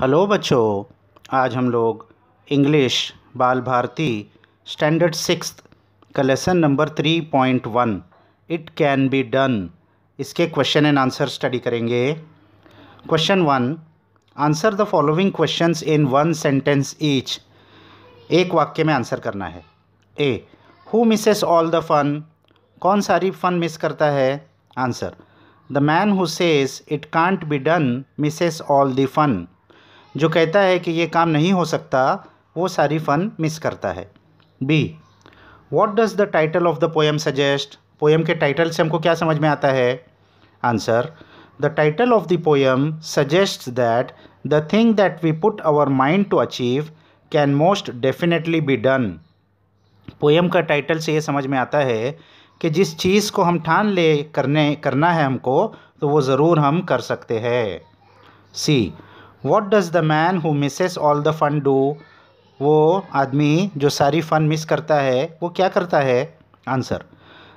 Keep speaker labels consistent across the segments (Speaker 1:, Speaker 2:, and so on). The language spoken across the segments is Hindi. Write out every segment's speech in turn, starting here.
Speaker 1: हेलो बच्चों आज हम लोग English Bal Bharati standard six का lesson number three point one it can be done इसके क्वेश्चन एंड आंसर स्टडी करेंगे question one answer the following questions in one sentence each एक वाक्य में आंसर करना है A who misses all the fun कौन सारी फन मिस करता है answer the man who says it can't be done misses all the fun जो कहता है कि ये काम नहीं हो सकता वो सारी फ़न मिस करता है B what does the title of the poem suggest poem के टाइटल से हमको क्या समझ में आता है answer the title of the poem suggest that the thing that we put our mind to achieve can most definitely be done poem का टाइटल से ये समझ में आता है कि जिस चीज़ को हम ठान ले करने करना है हमको तो वो ज़रूर हम कर सकते हैं C what does the man who misses all the fun do वो आदमी जो सारी फ़न मिस करता है वो क्या करता है answer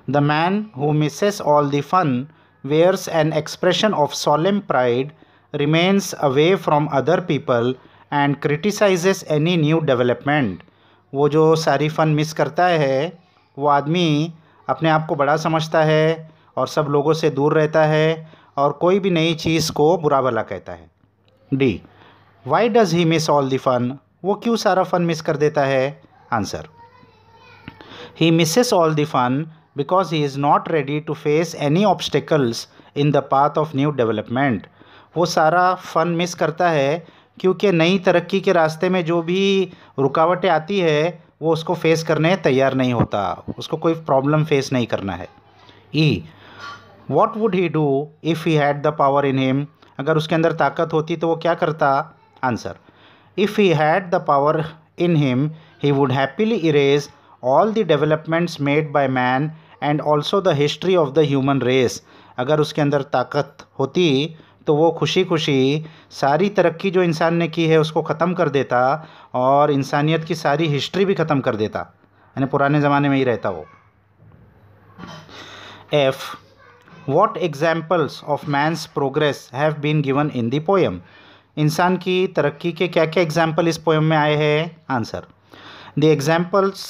Speaker 1: the man who misses all the fun wears an expression of solemn pride remains away from other people and criticises any new development वो जो सारी फन मिस करता है वो आदमी अपने आप को बड़ा समझता है और सब लोगों से दूर रहता है और कोई भी नई चीज़ को बुरा भला कहता है D why does he miss all the fun वो क्यों सारा फन मिस कर देता है answer he misses all the fun because he is not ready to face any obstacles in the path of new development वो सारा फन मिस करता है क्योंकि नई तरक्की के रास्ते में जो भी रुकावटें आती है वो उसको फेस करने तैयार नहीं होता उसको कोई प्रॉब्लम फेस नहीं करना है E what would he do if he had the power in him अगर उसके अंदर ताकत होती तो वो क्या करता answer if he had the power in him he would happily erase all the developments made by man and also the history of the human race अगर उसके अंदर ताकत होती तो वो खुशी खुशी सारी तरक्की जो इंसान ने की है उसको ख़त्म कर देता और इंसानियत की सारी हिस्ट्री भी ख़त्म कर देता यानी पुराने ज़माने में ही रहता वो F what examples of man's progress have been given in the poem इंसान की तरक्की के क्या क्या एग्जाम्पल इस पोएम में आए हैं answer the examples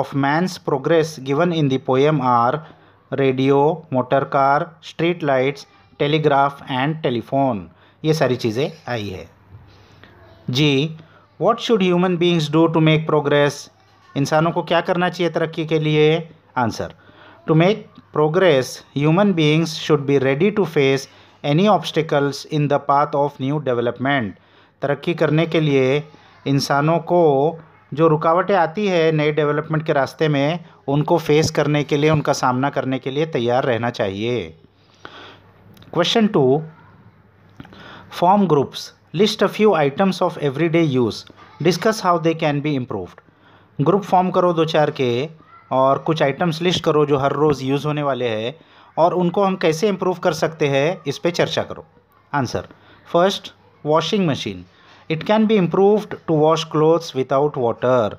Speaker 1: of man's progress given in the poem are radio motor car street lights telegraph and telephone ये सारी चीज़ें आई है G what should human beings do to make progress इंसानों को क्या करना चाहिए तरक्की के लिए answer to make progress, human beings should be ready to face any obstacles in the path of new development. तरक्की करने के लिए इंसानों को जो रुकावटें आती है नए डेवलपमेंट के रास्ते में उनको फेस करने के लिए उनका सामना करने के लिए तैयार रहना चाहिए question two form groups list a few items of everyday use discuss how they can be improved group form करो दो चार के और कुछ आइटम्स लिस्ट करो जो हर रोज़ यूज़ होने वाले हैं और उनको हम कैसे इम्प्रूव कर सकते हैं इस पर चर्चा करो answer first washing machine it can be improved to wash clothes without water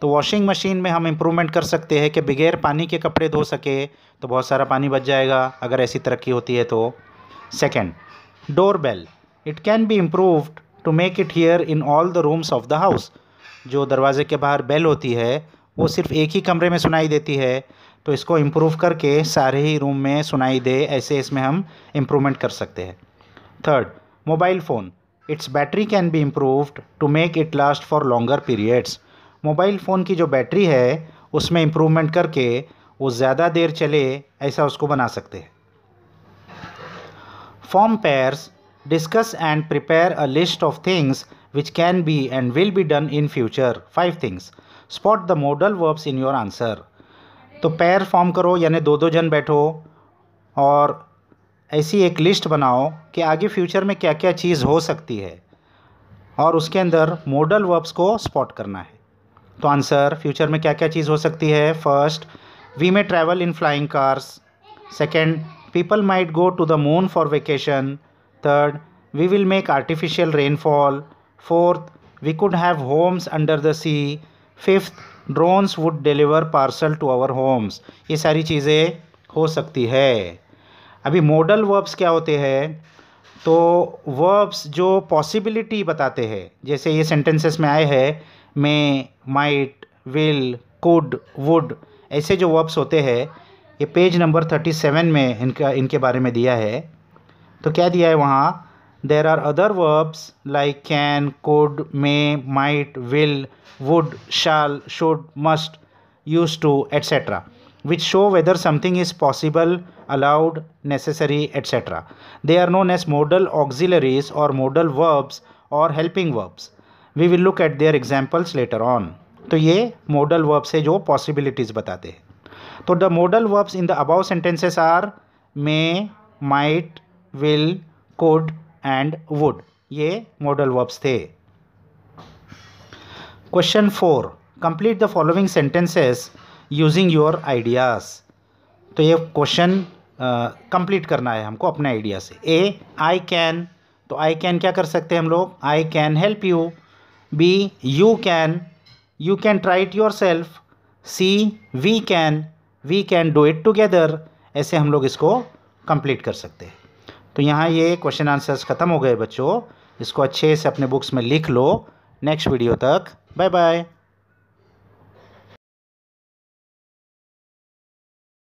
Speaker 1: तो वॉशिंग मशीन में हम इम्प्रूवमेंट कर सकते हैं कि बगैर पानी के कपड़े धो सके तो बहुत सारा पानी बच जाएगा अगर ऐसी तरक्की होती है तो second door bell it can be improved to make it hear in all the rooms of the house जो दरवाजे के बाहर बेल होती है वो सिर्फ एक ही कमरे में सुनाई देती है तो इसको इम्प्रूव करके सारे ही रूम में सुनाई दे ऐसे इसमें हम इम्प्रूवमेंट कर सकते हैं third mobile phone its battery can be improved to make it last for longer periods mobile phone की जो बैटरी है उसमें इम्प्रूवमेंट करके वो ज़्यादा देर चले ऐसा उसको बना सकते हैं form pairs discuss and prepare a list of things which can be and will be done in future five things spot the modal verbs in your answer तो पैर फॉर्म करो यानी दो दो जन बैठो और ऐसी एक लिस्ट बनाओ कि आगे फ्यूचर में क्या क्या चीज़ हो सकती है और उसके अंदर मॉडल वर्ब्स को स्पॉट करना है तो आंसर फ्यूचर में क्या क्या चीज़ हो सकती है first we may travel in flying cars second people might go to the moon for vacation third we will make artificial rainfall fourth we could have homes under the sea fifth drones would deliver parcel to our homes ये सारी चीज़ें हो सकती है अभी मॉडल वर्ब्स क्या होते हैं तो वर्ब्स जो पॉसिबिलिटी बताते हैं जैसे ये सेंटेंसेस में आए हैं may might will could would ऐसे जो वर्ब्स होते हैं ये पेज नंबर थर्टी सेवन में इनका इनके बारे में दिया है तो क्या दिया है वहाँ There are other verbs like can, could, may, might, will, would, shall, should, must, used to, etc., which show whether something is possible, allowed, necessary, etc. They are known as modal auxiliaries or modal verbs or helping verbs we will look at their examples later on तो ये मॉडल वर्ब्स है जो पॉसिबिलिटीज़ बताते हैं तो the modal verbs in the above sentences are may might will could and would ये मॉडल वर्ब्स थे question four complete the following sentences using your ideas तो ये क्वेश्चन कंप्लीट करना है हमको अपने आइडिया से ए आई कैन तो आई कैन क्या कर सकते हैं हम लोग I can help you B you can you can try it yourself C we can we can do it together ऐसे हम लोग इसको कंप्लीट कर सकते हैं तो यहाँ ये क्वेश्चन आंसर्स ख़त्म हो गए बच्चों इसको अच्छे से अपने बुक्स में लिख लो नेक्स्ट वीडियो तक बाय बाय